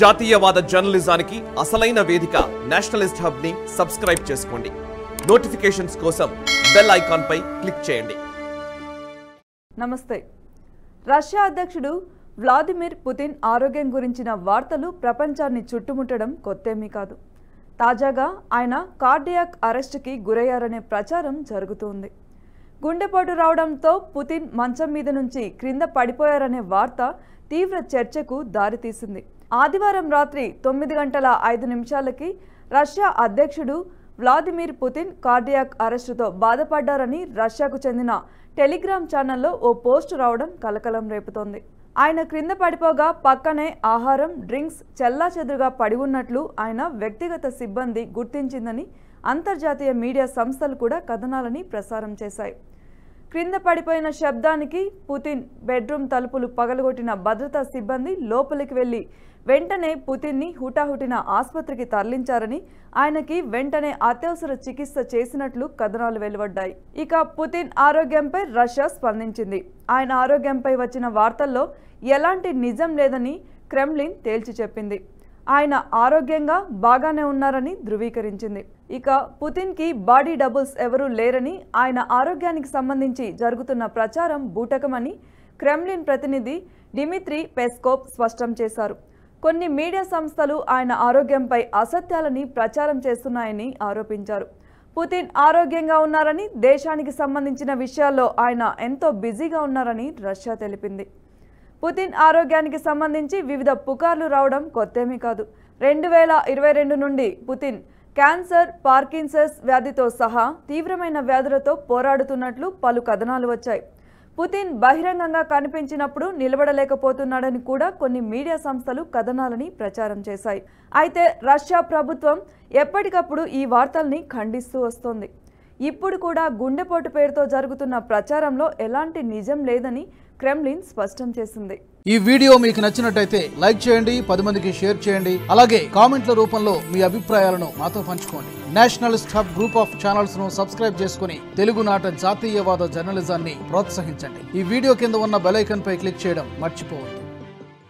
జాతీయవాద జర్నలిజానికి అసలైన వేదిక నేషనలిస్ట్ హబ్ ని సబ్స్క్రైబ్ చేసుకోండి నోటిఫికేషన్స్ కోసం బెల్ ఐకాన్ పై క్లిక్ చేయండి నమస్తే రష్యా అధ్యక్షుడు వ్లాదిమిర్ పుతిన్ ఆరోగ్యం గురించిన వార్తలు ప్రపంచాన్ని చుట్టుముట్టడం కొత్తేమీ కాదు తాజాగా ఆయన కార్డియాక్ అరెస్టుకి గురయ్యారనే ప్రచారం జరుగుతోంది గుండెపోటు రావడంతో పుతిన్ మంచం మీద నుంచి క్రింద పడిపోయారనే వార్త తీవ్ర చర్చకు దారితీసింది ఆదివారం రాత్రి తొమ్మిది గంటల ఐదు నిమిషాలకి రష్యా అధ్యక్షుడు వ్లాదిమిర్ పుతిన్ కార్డియాక్ అరెస్టుతో బాధపడ్డారని రష్యాకు చెందిన టెలిగ్రామ్ ఛానల్లో ఓ పోస్ట్ రావడం కలకలం రేపుతోంది ఆయన క్రింద పడిపోగా పక్కనే ఆహారం డ్రింక్స్ చెల్లాచెదురుగా పడి ఉన్నట్లు ఆయన వ్యక్తిగత సిబ్బంది గుర్తించిందని అంతర్జాతీయ మీడియా సంస్థలు కూడా కథనాలని ప్రసారం చేశాయి క్రింద పడిపోయిన శబ్దానికి పుతిన్ బెడ్రూమ్ తలుపులు పగలగొట్టిన భద్రతా సిబ్బంది లోపలికి వెళ్లి వెంటనే పుతిన్ని హుటాహుటిన ఆసుపత్రికి తరలించారని ఆయనకి వెంటనే అత్యవసర చికిత్స చేసినట్లు కథనాలు వెలువడ్డాయి ఇక పుతిన్ ఆరోగ్యంపై రష్యా స్పందించింది ఆయన ఆరోగ్యంపై వచ్చిన వార్తల్లో ఎలాంటి నిజం లేదని క్రెమ్లిన్ తేల్చి చెప్పింది ఆయన ఆరోగ్యంగా బాగానే ఉన్నారని ధృవీకరించింది ఇక పుతిన్కి బాడీ డబుల్స్ ఎవరూ లేరని ఆయన ఆరోగ్యానికి సంబంధించి జరుగుతున్న ప్రచారం బూటకమని క్రెమ్లిన్ ప్రతినిధి డిమిత్రి పెస్కోప్ స్పష్టం చేశారు కొన్ని మీడియా సంస్థలు ఆయన ఆరోగ్యంపై అసత్యాలని ప్రచారం చేస్తున్నాయని ఆరోపించారు పుతిన్ ఆరోగ్యంగా ఉన్నారని దేశానికి సంబంధించిన విషయాల్లో ఆయన ఎంతో బిజీగా ఉన్నారని రష్యా తెలిపింది పుతిన్ ఆరోగ్యానికి సంబంధించి వివిధ పుకార్లు రావడం కొత్తేమీ కాదు రెండు వేల ఇరవై రెండు నుండి పుతిన్ క్యాన్సర్ పార్కిన్సన్స్ వ్యాధితో సహా తీవ్రమైన వ్యాధులతో పోరాడుతున్నట్లు పలు కథనాలు వచ్చాయి పుతిన్ బహిరంగంగా కనిపించినప్పుడు నిలబడలేకపోతున్నాడని కూడా కొన్ని మీడియా సంస్థలు కథనాలని ప్రచారం చేశాయి అయితే రష్యా ప్రభుత్వం ఎప్పటికప్పుడు ఈ వార్తల్ని ఖండిస్తూ వస్తోంది ఇప్పుడు కూడా గుండెపోటు పేరుతో జరుగుతున్న ప్రచారంలో ఎలాంటి నిజం లేదని క్రెమ్లిన్ స్పష్టం చేసింది ఈ వీడియో మీకు నచ్చినట్టయితే లైక్ చేయండి పది మందికి షేర్ చేయండి అలాగే కామెంట్ల రూపంలో మీ అభిప్రాయాలను మాతో పంచుకోండి national stop group of channels ను సబ్స్క్రైబ్ చేసుకుని తెలుగునాట జాతీయవాద జర్నలిజాన్ని ప్రోత్సహించండి ఈ వీడియో కింద ఉన్న బెలైకన్ పై క్లిక్ చేయడం మర్చిపోవద్దు